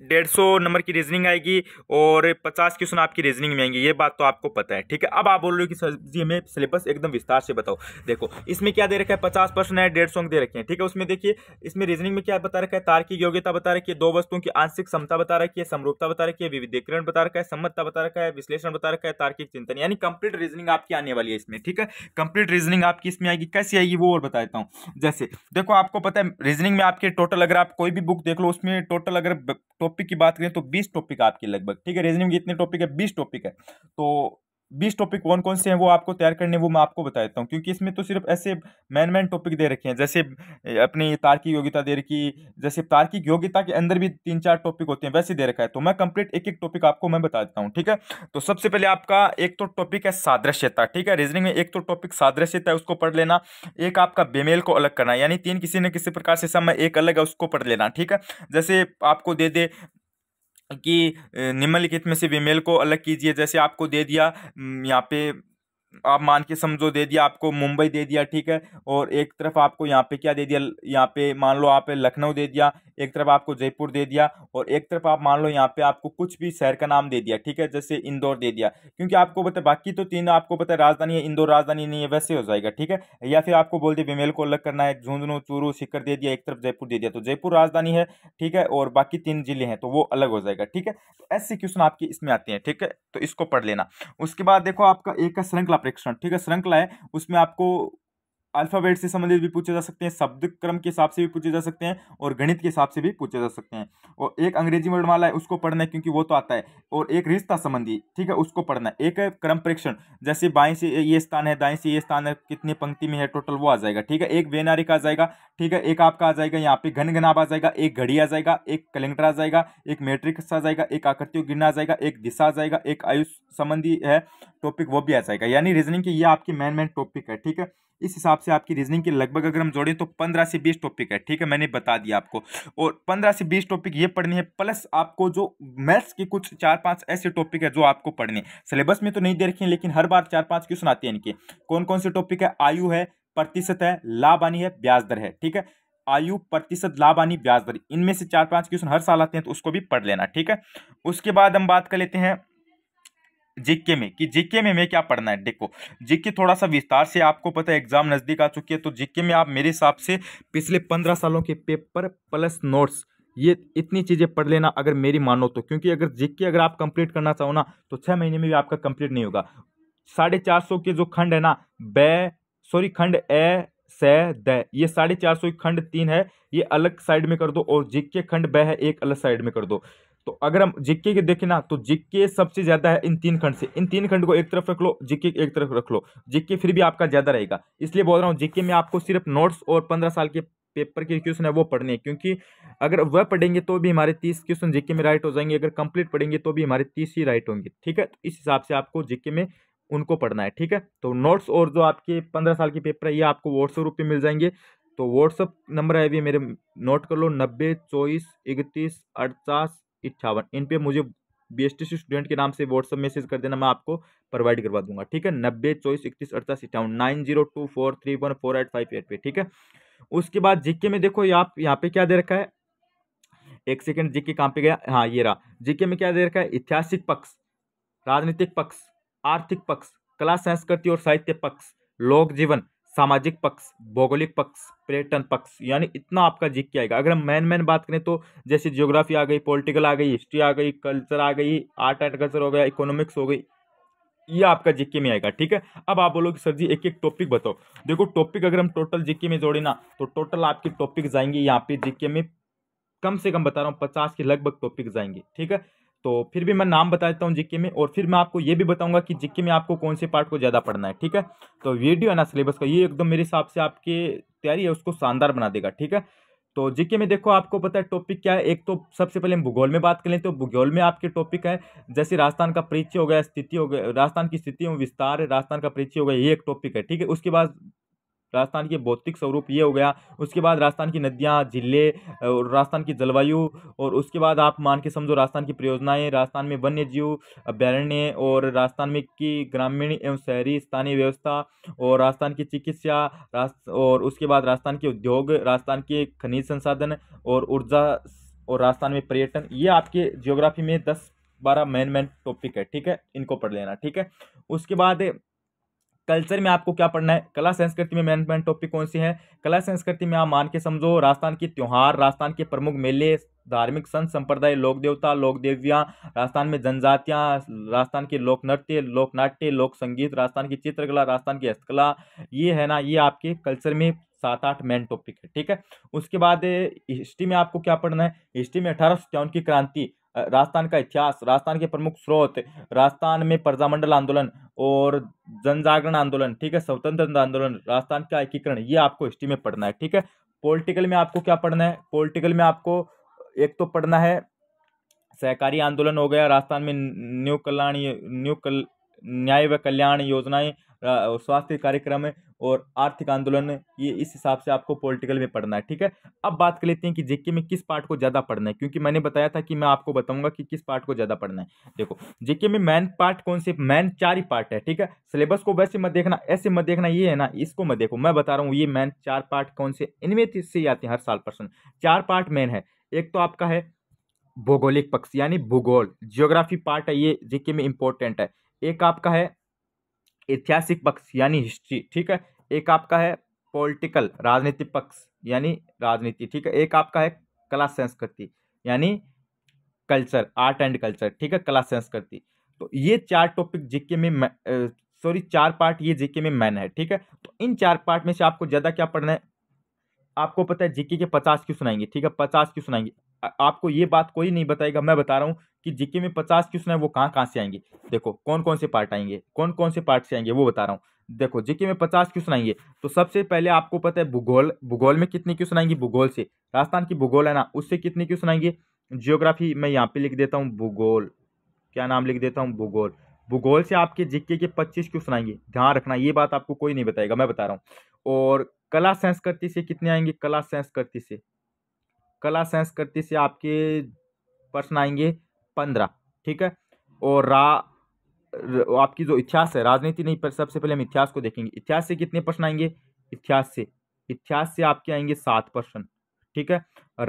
डेढ़ सौ नंबर की रीजनिंग आएगी और पचास क्वेश्चन आपकी रीजनिंग में आएंगे ये बात तो आपको पता है ठीक है अब आप बोल रहे हो कि सर जी हमें सिलेबस एकदम विस्तार से बताओ देखो इसमें क्या दे रखा है पचास प्रश्न है डेढ़ सौ दे रखे हैं ठीक है उसमें देखिए इसमें रीजनिंग में क्या बता रखा है तार्किक योग्यता बता रखी है दो वस्तुओं की आंशिक क्षमता बता रखी है समरूपता बता रखी है विविधीकरण बता रखा है सम्मता बता रखा है विश्लेषण बता रखा है तार्किक चिंतन यानी कंप्लीट रीजनिंग आपकी आने वाली है इसमें ठीक है कंप्लीट रीजनिंग आपकी इसमें आएगी कैसी आएगी वो और बता देता हूँ जैसे देखो आपको पता है रीजनिंग में आपके टोटल अगर आप कोई भी बुक देख लो उसमें टोटल अगर टॉपिक की बात करें तो बीस टॉपिक आपके लगभग ठीक है रीजनिंग के इतने टॉपिक है बीस टॉपिक है तो बीस टॉपिक कौन कौन से हैं वो आपको तैयार करने वो मैं आपको बता देता हूँ क्योंकि इसमें तो सिर्फ ऐसे मैन मैन टॉपिक दे रखे हैं जैसे अपनी तार्किक योग्यता दे रखी जैसे तार्किक योग्यता के अंदर भी तीन चार टॉपिक होते हैं वैसे दे रखा है तो मैं कंप्लीट एक एक टॉपिक आपको मैं बता देता हूँ ठीक है तो सबसे पहले आपका एक तो टॉपिक है सादृश्यता ठीक है रीजनिंग में एक तो टॉपिक सादृश्यता है उसको पढ़ लेना एक आपका बेमेल को अलग करना यानी तीन किसी न किसी प्रकार से समय एक अलग है उसको पढ़ लेना ठीक है जैसे आपको दे दे कि निम्नलिखित में से वीमेल को अलग कीजिए जैसे आपको दे दिया यहाँ पे आप मान के समझो दे दिया आपको मुंबई दे दिया ठीक है और एक तरफ आपको यहाँ पे क्या दे दिया यहाँ पे मान लो आप लखनऊ दे दिया एक तरफ आपको जयपुर दे दिया और एक तरफ आप मान लो यहाँ पे आपको कुछ भी शहर का नाम दे दिया ठीक है जैसे इंदौर दे दिया क्योंकि आपको पता बाकी तो तीन आपको पता राजधानी है इंदौर राजधानी नहीं है वैसे हो जाएगा ठीक है या फिर आपको बोल दिया बेमेल को अलग करना है झुंझुनू चूरू सिक्कर दे दिया एक तरफ जयपुर दे दिया तो जयपुर राजधानी है ठीक है और बाकी तीन जिले हैं तो वो अलग हो जाएगा ठीक है तो ऐसे क्वेश्चन आपके इसमें आते हैं ठीक है तो इसको पढ़ लेना उसके बाद देखो आपका एक का श्रृंखला प्रेक्षण ठीक है श्रृंखला है उसमें आपको अल्फ़ाबेट से संबंधित भी पूछे जा सकते हैं शब्द क्रम के हिसाब से भी पूछे जा सकते हैं और गणित के हिसाब से भी पूछे जा सकते हैं और एक अंग्रेजी वर्णमाला है उसको पढ़ना है क्योंकि वो तो आता है और एक रिश्ता संबंधी ठीक है उसको पढ़ना है एक है क्रम प्रेक्षण जैसे बाएं से ये स्थान है दाएं से ये स्थान है कितनी पंक्ति में है टोटल वो आ जाएगा ठीक है एक वेनारिक आ जाएगा ठीक है एक आपका आ जाएगा यहाँ पे घन घनाब आ जाएगा एक घड़ी आ जाएगा एक कैलेंडर आ जाएगा एक मेट्रिक आ जाएगा एक आकृतियों गिरना आ जाएगा एक दिशा आ जाएगा एक आयुष संबंधी है टॉपिक वो भी आ जाएगा यानी रीजनिंग के ये आपकी मेन मेन टॉपिक है ठीक है इस हिसाब से आपकी रीजनिंग के लगभग अगर हम जोड़ें तो पंद्रह से बीस टॉपिक है ठीक है मैंने बता दिया आपको और पंद्रह से बीस टॉपिक ये पढ़नी है प्लस आपको जो मैथ्स के कुछ चार पांच ऐसे टॉपिक है जो आपको पढ़ने सिलेबस में तो नहीं दे रखे लेकिन हर बार चार पांच क्वेश्चन आते हैं इनके कौन कौन से टॉपिक है आयु है प्रतिशत है लाभ आनी है ब्याज दर है ठीक है आयु प्रतिशत आनी ब्याज दर इनमें से चार पांच क्वेश्चन हर साल आते हैं तो उसको भी पढ़ लेना ठीक है उसके बाद हम बात कर लेते हैं जीके में कि जीके में मैं क्या पढ़ना है देखो जीके थोड़ा सा विस्तार से आपको पता है एग्जाम नज़दीक आ चुकी है तो जीके में आप मेरे हिसाब से पिछले पंद्रह सालों के पेपर प्लस नोट्स ये इतनी चीज़ें पढ़ लेना अगर मेरी मानो तो क्योंकि अगर जीके अगर आप कंप्लीट करना चाहो ना तो छः महीने में भी आपका कंप्लीट नहीं होगा साढ़े चार सौ के जो खंड है ना ब सॉरी खंड ए स द ये साढ़े चार सौ खंड तीन है ये अलग साइड में कर दो और जीके खंड ब है एक अलग साइड में कर दो तो अगर हम जिक्के के देखें ना तो जिक्के सबसे ज़्यादा है इन तीन खंड से इन तीन खंड को एक तरफ रख लो जिक्के एक तरफ रख लो जिक्के फिर भी आपका ज़्यादा रहेगा इसलिए बोल रहा हूँ जिक्के में आपको सिर्फ नोट्स और पंद्रह साल के पेपर के क्वेश्चन है वो पढ़ने हैं क्योंकि अगर वह पढ़ेंगे तो भी हमारे तीस क्वेश्चन जिक्के में राइट हो जाएंगे अगर कंप्लीट पढ़ेंगे तो भी हमारे तीस ही राइट होंगे ठीक है तो इस हिसाब से आपको जिक्के में उनको पढ़ना है ठीक है तो नोट्स और जो आपके पंद्रह साल के पेपर है ये आपको व्हाट्सएप रूप में मिल जाएंगे तो व्हाट्सअप नंबर है अभी मेरे नोट कर लो नब्बे चौबीस इकतीस अड़तास इक्यावन इन पर मुझे बी एस टी स्टूडेंट के नाम से व्हाट्सअप मैसेज कर देना मैं आपको प्रोवाइड करवा दूंगा ठीक है नब्बे चौबीस इकतीस अड़तालीस इक्यावन nine zero two four three one four eight five eight पे ठीक है उसके बाद जीके में देखो आप यहाँ पे क्या दे रखा है एक सेकेंड जीके कहाँ पे गया हाँ ये रहा जीके में क्या दे रखा है ऐतिहासिक पक्ष राजनीतिक पक्ष आर्थिक पक्ष कला संस्कृति और साहित्य पक्ष लोक जीवन सामाजिक पक्ष भौगोलिक पक्ष पर्यटन पक्ष यानी इतना आपका जी के आएगा अगर हम मैन मैन बात करें तो जैसे ज्योग्राफी आ गई पॉलिटिकल आ गई हिस्ट्री आ गई कल्चर आ गई आर्ट एंड कल्चर हो गया इकोनॉमिक्स हो गई ये आपका जीके में आएगा ठीक है अब आप बोलोगे सर जी एक एक टॉपिक बताओ देखो टॉपिक अगर हम टोटल जीके में जोड़े ना तो टोटल आपके टॉपिक जाएंगे यहाँ पे जीके में कम से कम बता रहा हूँ पचास के लगभग टॉपिक जाएंगे ठीक है तो फिर भी मैं नाम बता देता हूँ जिक्के में और फिर मैं आपको ये भी बताऊँगा कि जिक्के में आपको कौन से पार्ट को ज़्यादा पढ़ना है ठीक है तो वीडियो है ना सिलेबस का ये एकदम मेरे हिसाब से आपकी तैयारी है उसको शानदार बना देगा ठीक है तो जिक्के में देखो आपको पता है टॉपिक क्या है एक तो सबसे पहले हम भूगोल में बात करें तो भूगोल में आपके टॉपिक है जैसे राजस्थान का परिचय हो गया स्थिति हो गया राजस्थान की स्थिति विस्तार राजस्थान का परिचय हो गया ये एक टॉपिक है ठीक है उसके बाद राजस्थान के भौतिक स्वरूप ये हो गया उसके बाद राजस्थान की नदियाँ झीले और राजस्थान की जलवायु और उसके बाद आप मान के समझो राजस्थान की परियोजनाएँ राजस्थान में वन्य जीव अभ्यारण्य और राजस्थान में की ग्रामीण एवं शहरी स्थानीय व्यवस्था और राजस्थान की चिकित्सा और उसके बाद राजस्थान के उद्योग राजस्थान के खनिज संसाधन और ऊर्जा और राजस्थान में पर्यटन ये आपके जियोग्राफी में दस बारह मेन मेन टॉपिक है ठीक है इनको पढ़ लेना ठीक है उसके बाद कल्चर में आपको क्या पढ़ना है कला संस्कृति में मेन मेन टॉपिक कौन सी है कला संस्कृति में आप मान के समझो राजस्थान के त्यौहार राजस्थान के प्रमुख मेले धार्मिक संत संप्रदाय लोक देवता लोक देवियाँ राजस्थान में जनजातियाँ राजस्थान के लोक नृत्य लोक नाट्य लोक संगीत राजस्थान की चित्रकला राजस्थान की हस्तकला ये है ना ये आपके कल्चर में सात आठ मेन टॉपिक है ठीक है उसके बाद हिस्ट्री में आपको क्या पढ़ना है हिस्ट्री में अठारह की क्रांति राजस्थान का इतिहास राजस्थान के प्रमुख स्रोत राजस्थान में प्रजामंडल आंदोलन और जनजागरण आंदोलन ठीक है स्वतंत्रता आंदोलन राजस्थान का एकीकरण ये आपको हिस्ट्री में पढ़ना है ठीक है पॉलिटिकल में आपको क्या पढ़ना है पॉलिटिकल में आपको एक तो पढ़ना है सहकारी आंदोलन हो गया राजस्थान में न्यू कल्याण न्यू कल न्याय व कल्याण योजनाएं स्वास्थ्य कार्यक्रम और आर्थिक आंदोलन ये इस हिसाब से आपको पॉलिटिकल में पढ़ना है ठीक है अब बात कर लेते हैं कि जेके में किस पार्ट को ज़्यादा पढ़ना है क्योंकि मैंने बताया था कि मैं आपको बताऊंगा कि किस पार्ट को ज़्यादा पढ़ना है देखो जेके में मैन पार्ट कौन से मैन चार ही पार्ट है ठीक है सिलेबस को वैसे मत देखना ऐसे मत देखना ये है ना इसको मत देखो मैं बता रहा हूँ ये मैन चार पार्ट कौन से इनमें से आते हैं हर साल पर्सन चार पार्ट मेन है एक तो आपका है भौगोलिक पक्ष यानी भूगोल जियोग्राफी पार्ट है ये जेके में इंपॉर्टेंट है एक आपका है ऐतिहासिक पक्ष यानी हिस्ट्री ठीक है एक आपका है पॉलिटिकल राजनीति पक्ष यानी राजनीति ठीक है एक आपका है कला संस्कृति यानी कल्चर आर्ट एंड कल्चर ठीक है कला संस्कृति तो ये चार टॉपिक जीके में सॉरी चार पार्ट ये जीके में मैन है ठीक है तो इन चार पार्ट में से आपको ज़्यादा क्या पढ़ना है आपको पता है जीके के पचास क्यों सुनाएंगे ठीक है पचास क्यों सुनाएंगे आपको ये बात कोई नहीं बताएगा मैं बता रहा हूँ कि जीके में पचास क्यों है वो कहाँ कहाँ से आएंगे देखो कौन कौन से पार्ट आएंगे कौन कौन से पार्ट से आएंगे वो बता रहा हूँ देखो जीके में पचास क्वेश्चन आएंगे तो सबसे पहले आपको पता है भूगोल भूगोल में कितने क्वेश्चन आएंगे भूगोल से राजस्थान की भूगोल है ना उससे कितने क्वेश्चन आएंगे जियोग्राफी मैं यहाँ पे लिख देता हूँ भूगोल क्या नाम लिख देता हूँ भूगोल भूगोल से आपके जीके के पच्चीस क्वेश्चन आएंगे ध्यान रखना ये बात आपको कोई नहीं बताएगा मैं बता रहा हूँ और कला संस्कृति से कितने आएंगे कला संस्कृति से कला संस्कृति से आपके प्रश्न आएंगे पंद्रह ठीक है और रा आपकी जो इतिहास है राजनीति नहीं पर सबसे पहले हम इतिहास को देखेंगे इतिहास से कितने प्रश्न आएंगे इतिहास से इतिहास से आपके आएंगे सात प्रश्न ठीक है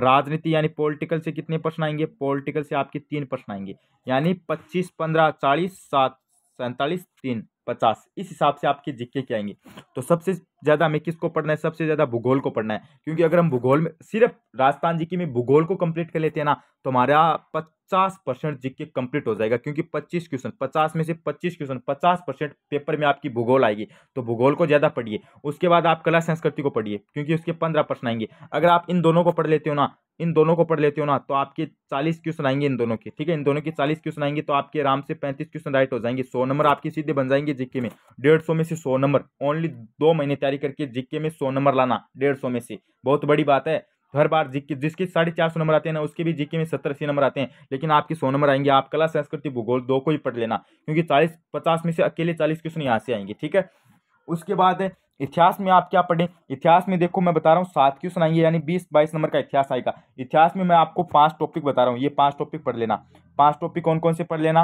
राजनीति यानी पॉलिटिकल से कितने प्रश्न आएंगे पॉलिटिकल से आपके तीन प्रश्न आएंगे यानी पच्चीस पंद्रह चालीस सात सैंतालीस तीन पचास इस हिसाब से आपके जिक्के के आएंगे तो सबसे ज़्यादा हमें किसको पढ़ना है सबसे ज़्यादा भूगोल को पढ़ना है क्योंकि अगर हम भूगोल में सिर्फ राजस्थान जी की में भूगोल को कंप्लीट कर लेते हैं ना तो हमारा पचास परसेंट जीके कंप्लीट हो जाएगा क्योंकि पच्चीस क्वेश्चन पचास में से पच्चीस क्वेश्चन पचास परसेंट पेपर में आपकी भूगोल आएगी तो भूगोल को ज़्यादा पढ़िए उसके बाद आप कला संस्कृति को पढ़िए क्योंकि उसके पंद्रह प्रश्न आएंगे अगर आप इन दोनों को पढ़ लेते हो ना इन दोनों को पढ़ लेते हो ना तो आपके चालीस क्वेश्चन आएंगे इन दोनों के ठीक है इन दोनों के चालीस क्वेश्चन आएंगे तो आपके आराम से पैंतीस क्वेश्चन राइट हो जाएंगे सौ नंबर आपके सीधे बन जाएंगे जीके में डेढ़ सौ में से सौ नंबर ओनली दो महीने तैयारी करके जीके में सौ नंबर लाना डेढ़ सौ में से बहुत बड़ी बात है हर बार जीके जिसके साढ़े चार सौ नंबर आते हैं ना उसके भी जीके में सत्तर अस्सी नंबर आते हैं लेकिन आपके सौ नंबर आएंगे आप कला संस्कृति भूगोल दो को ही पढ़ लेना क्योंकि चालीस पचास में से अकेले चालीस क्वेश्चन यहाँ से आएंगे ठीक है उसके बाद इतिहास में आप क्या पढ़ें इतिहास में देखो मैं बता रहा हूँ सात क्वेश्चन आएंगे यानी बीस बाईस नंबर का इतिहास आएगा इतिहास में मैं आपको पांच टॉपिक बता रहा हूँ ये पांच टॉपिक पढ़ लेना पांच टॉपिक कौन कौन से पढ़ लेना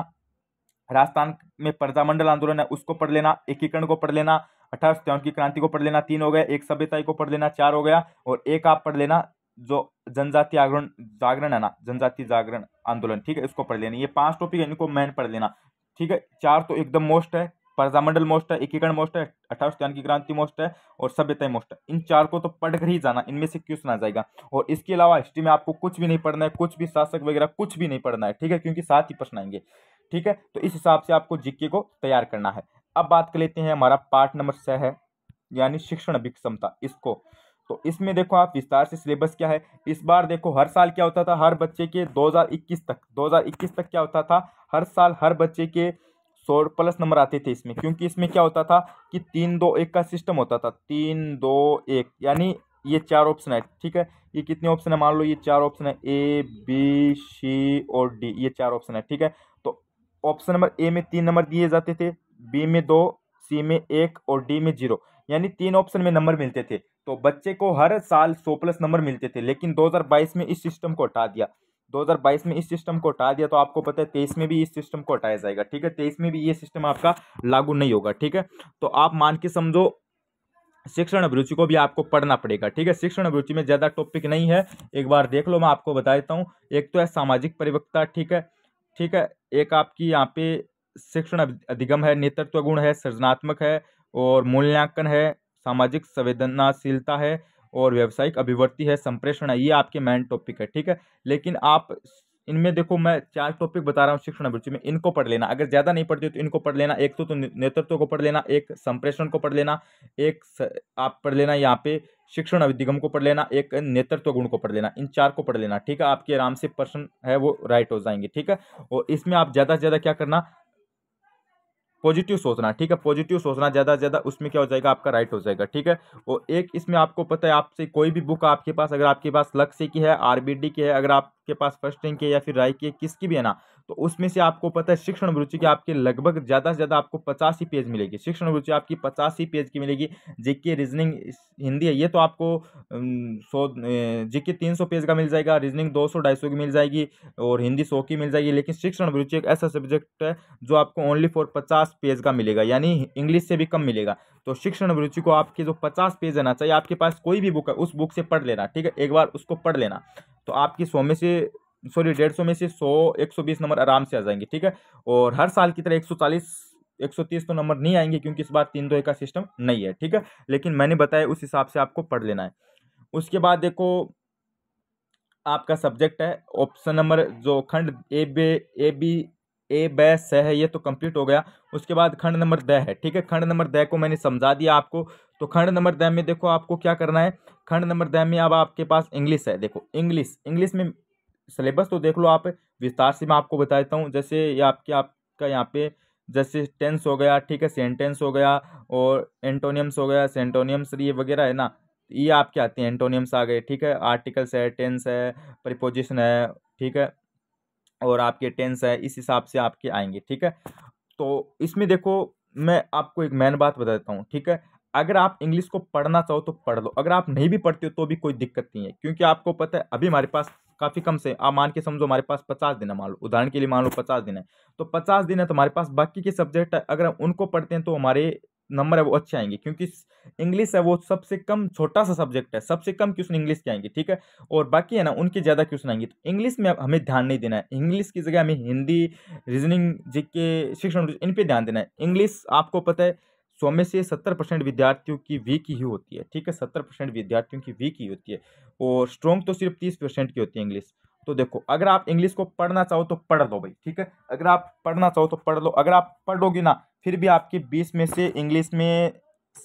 राजस्थान में प्रजामंडल आंदोलन है उसको पढ़ लेना एकीकरण को पढ़ लेना अठारह की क्रांति को पढ़ लेना तीन हो गया एक सभ्यता को पढ़ लेना चार हो गया और एक आप पढ़ लेना जो जनजाति आगरण जागरण है ना जनजाति जागरण आंदोलन ठीक है इसको पढ़ लेना ये पांच टॉपिक है इनको मैन पढ़ लेना ठीक है चार तो एकदम मोस्ट है प्रजामंडल मोस्ट है एकीकरण मोस्ट है अठारह सौ की क्रांति मोस्ट है और सभ्यता मोस्ट है इन चार को तो पढ़कर ही जाना इनमें से क्यों सुना जाएगा और इसके अलावा हिस्ट्री में आपको कुछ भी नहीं पढ़ना है कुछ भी शासक वगैरह कुछ भी नहीं पढ़ना है ठीक है क्योंकि साथ ही प्रश्न आएंगे ठीक है तो इस हिसाब से आपको जीके को तैयार करना है अब बात कर लेते हैं हमारा पार्ट नंबर छः है यानी शिक्षण अभिक्षमता इसको तो इसमें देखो आप विस्तार से सिलेबस क्या है इस बार देखो हर साल क्या होता था हर बच्चे के 2021 तक 2021 तक क्या होता था हर साल हर बच्चे के सौ प्लस नंबर आते थे इसमें क्योंकि इसमें क्या होता था कि तीन दो एक का सिस्टम होता था तीन दो एक यानी ये चार ऑप्शन है ठीक है ये कितने ऑप्शन है मान लो ये चार ऑप्शन है ए बी सी और डी ये चार ऑप्शन है ठीक है तो ऑप्शन नंबर ए में तीन नंबर दिए जाते थे बी में दो सी में एक और डी में जीरो यानी तीन ऑप्शन में नंबर मिलते थे तो बच्चे को हर साल सौ प्लस नंबर मिलते थे लेकिन 2022 में इस सिस्टम को हटा दिया 2022 में इस सिस्टम को हटा दिया तो आपको पता है तेईस में भी इस सिस्टम को हटाया जाएगा ठीक है तेईस में भी ये सिस्टम आपका लागू नहीं होगा ठीक है तो आप मान के समझो शिक्षण अभिरुचि को भी आपको पढ़ना पड़ेगा ठीक है शिक्षण अभिरुचि में ज़्यादा टॉपिक नहीं है एक बार देख लो मैं आपको बता देता हूँ एक तो है सामाजिक परिवक्ता ठीक है ठीक है एक आपकी यहाँ पे शिक्षण अधिगम है नेतृत्व गुण है सृजनात्मक है और मूल्यांकन है सामाजिक संवेदनाशीलता है और व्यावसायिक अभिवृत्ति है संप्रेषण है ये आपके मेन टॉपिक है ठीक है लेकिन आप इनमें देखो मैं चार टॉपिक बता रहा हूँ शिक्षण अभिरुचि में इनको पढ़ लेना अगर ज़्यादा नहीं पढ़ते हो तो इनको पढ़ लेना एक तो, तो नेतृत्व को पढ़ लेना एक संप्रेषण को पढ़ लेना एक स, आप पढ़ लेना यहाँ पे शिक्षण अभिधिगम को पढ़ लेना एक नेतृत्व गुण को पढ़ लेना इन चार को पढ़ लेना ठीक है आपके आराम से प्रश्न है वो राइट हो जाएंगे ठीक है और इसमें आप ज़्यादा से ज़्यादा क्या करना पॉजिटिव सोचना ठीक है पॉजिटिव सोचना ज़्यादा से ज़्यादा उसमें क्या हो जाएगा आपका राइट हो जाएगा ठीक है और एक इसमें आपको पता है आपसे कोई भी बुक आपके पास अगर आपके पास लक्ष्य की है आरबीडी की है अगर आप आपके पास फर्स्ट रैंक है या फिर राय की है किसकी भी है ना तो उसमें से आपको पता है शिक्षण रुचि की आपके लगभग ज़्यादा से ज़्यादा आपको पचास ही पेज मिलेगी शिक्षण रुचि आपकी पचास ही पेज की मिलेगी जीके रीजनिंग हिंदी है ये तो आपको सौ जीके तीन सौ पेज का मिल जाएगा रीजनिंग दो सौ ढाई सौ की मिल जाएगी और हिंदी सौ की मिल जाएगी लेकिन शिक्षण रुचि एक ऐसा सब्जेक्ट है जो आपको ओनली फॉर पचास पेज का मिलेगा यानी इंग्लिश से भी कम मिलेगा तो शिक्षण रुचि को आपके जो पचास पेज रहना चाहिए आपके पास कोई भी बुक है उस बुक से पढ़ लेना ठीक है एक बार उसको पढ़ लेना तो आपकी सौ में से सॉरी डेढ़ सौ में से सौ एक सौ बीस नंबर आराम से आ जाएंगे ठीक है और हर साल की तरह एक सौ चालीस एक सौ तीस तो नंबर नहीं आएंगे क्योंकि इस बार तीन दो का सिस्टम नहीं है ठीक है लेकिन मैंने बताया उस हिसाब से आपको पढ़ लेना है उसके बाद देखो आपका सब्जेक्ट है ऑप्शन नंबर जो खंड ए बे ए बी ए ब स है ये तो कंप्लीट हो गया उसके बाद खंड नंबर द है ठीक है खंड नंबर द को मैंने समझा दिया आपको तो खंड नंबर द में देखो आपको क्या करना है खंड नंबर द में अब आपके पास इंग्लिश है देखो इंग्लिश इंग्लिश में सिलेबस तो देख लो आप विस्तार से मैं आपको बता देता हूँ जैसे ये आपके आपका यहाँ पे जैसे टेंस हो गया ठीक है सेंटेंस हो गया और एंटोनियम्स हो गया सेंटोनियम्स ये वगैरह है ना ये आपके आते हैं एंटोनियम्स आ गए ठीक है आर्टिकल्स है टेंस है प्रिपोजिशन है ठीक है और आपके टेंस है इस हिसाब से आपके आएंगे ठीक है तो इसमें देखो मैं आपको एक मैन बात बता देता हूँ ठीक है अगर आप इंग्लिश को पढ़ना चाहो तो पढ़ लो अगर आप नहीं भी पढ़ते हो तो भी कोई दिक्कत नहीं है क्योंकि आपको पता है अभी हमारे पास काफ़ी कम से आप मान के समझो हमारे पास पचास दिन है मान लो उदाहरण के लिए मान लो पचास दिन है तो पचास दिन है तो हमारे पास बाकी के सब्जेक्ट अगर हम उनको पढ़ते हैं तो हमारे नंबर है वो अच्छे आएंगे क्योंकि इंग्लिश है वो सबसे कम छोटा सा सब्जेक्ट है सबसे कम क्वेश्चन इंग्लिश के आएंगे ठीक है और बाकी है ना उनके ज़्यादा क्वेश्चन आएंगे तो इंग्लिश में हमें ध्यान नहीं देना है इंग्लिश की जगह हमें हिंदी रीजनिंग जी के शिक्षण इन पर ध्यान देना है इंग्लिश आपको पता है सौ में से सत्तर परसेंट विद्यार्थियों की वीक ही होती है ठीक है सत्तर परसेंट विद्यार्थियों की वीक ही होती है और स्ट्रॉन्ग तो सिर्फ तीस परसेंट की होती है इंग्लिश तो देखो अगर आप इंग्लिश को पढ़ना चाहो तो पढ़ लो भाई ठीक है अगर आप पढ़ना चाहो तो पढ़ लो अगर आप पढ़ोगे ना फिर भी आपके बीस में से इंग्लिश में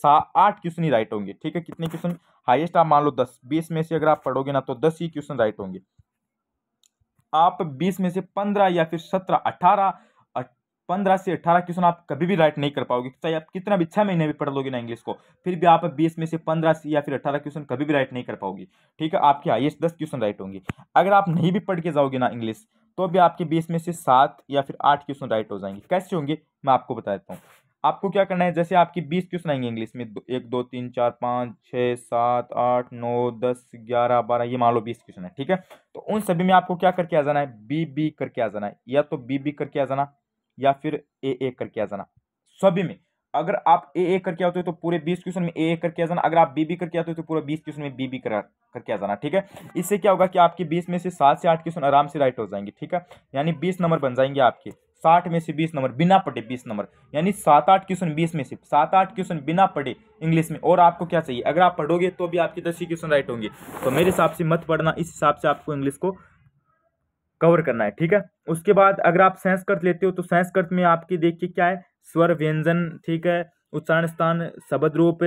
सा आठ क्वेश्चन ही राइट होंगे ठीक है कितने क्वेश्चन हाईएस्ट आप मान लो दस बीस में से अगर आप पढ़ोगे ना तो दस ही क्वेश्चन राइट होंगे आप बीस में से पंद्रह या फिर सत्रह अठारह पंद्रह से अठारह क्वेश्चन आप कभी भी राइट नहीं कर पाओगे चाहे आप कितना भी छह महीने भी पढ़ लोगे ना इंग्लिश को फिर भी आप बीस में से पंद्रह या फिर अठारह क्वेश्चन कभी भी राइट नहीं कर पाओगे ठीक है आपके हाइएस्ट दस क्वेश्चन राइट होंगे अगर आप नहीं भी पढ़ के जाओगे ना इंग्लिश तो भी आपके बीस में से सात या फिर आठ क्वेश्चन राइट हो जाएंगे कैसे होंगे मैं आपको बता देता हूँ आपको क्या करना है जैसे आपके बीस क्वेश्चन आएंगे इंग्लिश में एक दो तीन चार पाँच छः सात आठ नौ दस ग्यारह बारह ये मान लो बीस क्वेश्चन है ठीक है तो उन सभी में आपको क्या करके आ जाना है बी बी करके आ जाना है या तो बी बी करके आ जाना या फिर ए ए करके आ जाना सभी में अगर आप ए ए करके आते हो तो पूरे बीस क्वेश्चन में ए ए करके आ जाना अगर आप बी बी करके आते हो तो पूरे बीस क्वेश्चन में बी बी करके आ जाना ठीक है इससे क्या होगा कि आपके बीस में से सात से आठ क्वेश्चन आराम से राइट हो जाएंगे ठीक है यानी बीस नंबर बन जाएंगे आपके साठ में से बीस नंबर बिना पढ़े बीस नंबर यानी सात आठ क्वेश्चन बीस में से सात आठ क्वेश्चन बिना पढ़े इंग्लिश में और आपको क्या चाहिए अगर आप पढ़ोगे तो भी आपके दस ही क्वेश्चन राइट होंगे तो मेरे हिसाब से मत पढ़ना इस हिसाब से आपको इंग्लिश को कवर करना है ठीक है उसके बाद अगर आप संस्कृत लेते हो तो संस्कृत में आपकी देखिए क्या है स्वर व्यंजन ठीक है उच्चारण स्थान शब्द रूप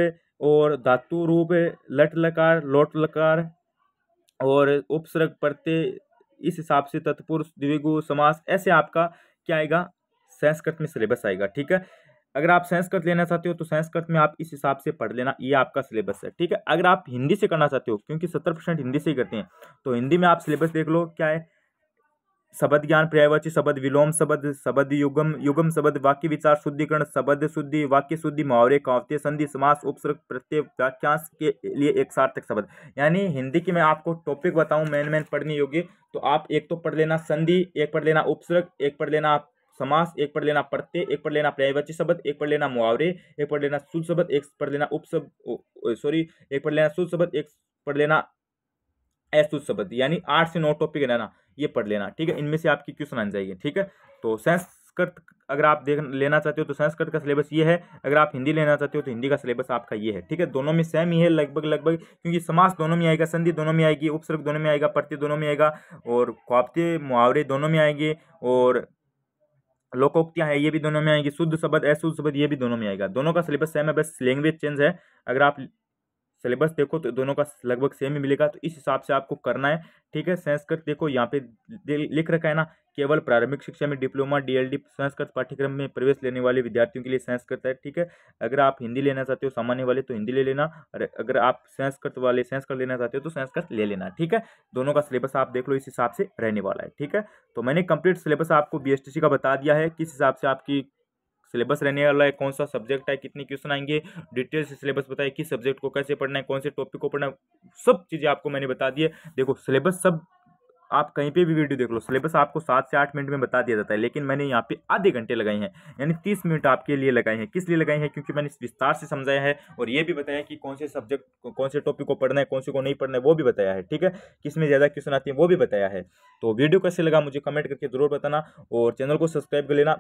और धातु रूप लट लकार लोट लकार और उपसर्ग प्रत्यय इस हिसाब से तत्पुरुष द्विगु समास ऐसे आपका क्या आएगा संस्कृत में सिलेबस आएगा ठीक है अगर आप संस्कृत लेना चाहते हो तो संस्कृत में आप इस हिसाब से पढ़ लेना ये आपका सिलेबस है ठीक है अगर आप हिंदी से करना चाहते हो क्योंकि सत्तर परसेंट हिंदी से ही करते हैं तो हिंदी में आप सिलेबस देख लो क्या है शब्द ज्ञान पर्यायवाची शब्द विलोम शब्द शब्द युगम युगम शब्द वाक्य विचार शुद्धिकरण शब्द शुद्धि वाक्य शुद्धि मुहावरे कावते संधि समास उपसर्ग प्रत्यय वाक्यांश के लिए एक सार्थक शब्द यानी हिंदी की मैं आपको टॉपिक बताऊं मेन मेन पढ़ने योग्य तो आप एक तो पढ़ लेना संधि एक पढ़ लेना उपसर्ग एक पढ़ लेना समास एक पढ़ लेना प्रत्यय एक पढ़ लेना पर्यायवाची शब्द एक पढ़ लेना मुहावरे एक पढ़ लेना शुद्ध शब्द एक पढ़ लेना उपशब्द सॉरी एक पढ़ लेना शुद्ध शब्द एक पढ़ लेना एसुद शब्द यानी आठ से नौ टॉपिक ना ये पढ़ लेना ठीक है इनमें से आपकी क्वेश्चन आने जाएगी ठीक है तो संस्कृत अगर आप देख लेना चाहते हो तो संस्कृत का सिलेबस ये है अगर आप हिंदी लेना चाहते हो तो हिंदी का सिलेबस आपका ये है ठीक है दोनों में सेम ही है लगभग लगभग क्योंकि समास दोनों में आएगा संधि दोनों में आएगी उपसर्ग दोनों में आएगा प्रत्यय दोनों में आएगा और ख्वाबते मुहावरे दोनों में आएंगे और लोकोक्तियाँ हैं ये भी दोनों में आएंगी शुद्ध शब्द अशुद्ध शब्द ये भी दोनों में आएगा दोनों का सिलेबस सेम है बस लैंग्वेज चेंज है अगर आप सिलेबस देखो तो दोनों का लगभग सेम ही मिलेगा तो इस हिसाब से आपको करना है ठीक है संस्कृत देखो यहाँ पे लिख रखा है ना केवल प्रारंभिक शिक्षा में डिप्लोमा डीएलडी संस्कृत पाठ्यक्रम में प्रवेश लेने वाले विद्यार्थियों के लिए संस्कृत है ठीक है अगर आप हिंदी लेना चाहते हो सामान्य वाले तो हिंदी ले लेना और अगर आप संस्कृत वाले संस्कृत लेना चाहते हो तो संस्कृत ले लेना ठीक है दोनों का सिलेबस आप देख लो इस हिसाब से रहने वाला है ठीक है तो मैंने कंप्लीट सिलेबस आपको बी का बता दिया है किस हिसाब से आपकी सिलेबस रहने वाला है कौन सा सब्जेक्ट है कितने क्वेश्चन आएंगे डिटेल से सिलेबस बताए किस सब्जेक्ट को कैसे पढ़ना है कौन से टॉपिक को पढ़ना है सब चीज़ें आपको मैंने बता दी है देखो सिलेबस सब आप कहीं पे भी वीडियो देख लो सिलेबस आपको सात से आठ मिनट में बता दिया जाता है लेकिन मैंने यहाँ पे आधे घंटे लगाए हैं यानी तीस मिनट आपके लिए लगाए हैं किस लिए लगाए हैं क्योंकि मैंने विस्तार से समझाया है और ये भी बताया कि कौन से सब्जेक्ट कौन से टॉपिक को पढ़ना है कौन से को नहीं पढ़ना है वो भी बताया है ठीक है किस में ज़्यादा क्वेश्चन आती है वो भी बताया है तो वीडियो कैसे लगा मुझे कमेंट करके ज़रूर बताना और चैनल को सब्सक्राइब कर लेना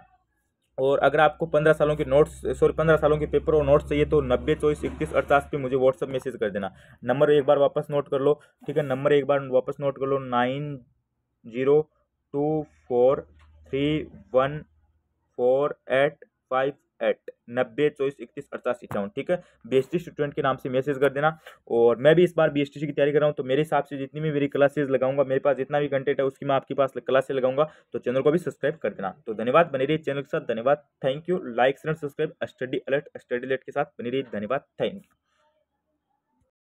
और अगर आपको पंद्रह सालों के नोट्स सॉरी पंद्रह सालों के पेपर और नोट्स चाहिए तो नब्बे चौबीस इकतीस अड़तालीस पर मुझे व्हाट्सअप मैसेज कर देना नंबर एक बार वापस नोट कर लो ठीक है नंबर एक बार वापस नोट कर लो nine zero two four three one four eight five eight नब्बे चौबीस इकतीस अड़तालीस इक्यावन ठीक है बी स्टूडेंट के नाम से मैसेज कर देना और मैं भी इस बार बी की तैयारी कर रहा हूँ तो मेरे हिसाब से जितनी भी मेरी क्लासेज लगाऊंगा मेरे पास जितना भी कंटेंट है उसकी मैं आपके पास क्लासेज लगाऊंगा तो चैनल को भी सब्सक्राइब कर देना तो धन्यवाद बने रही चैनल के साथ धन्यवाद thank you like subscribe study alert study alert के साथ बने रही धन्यवाद थैंक यू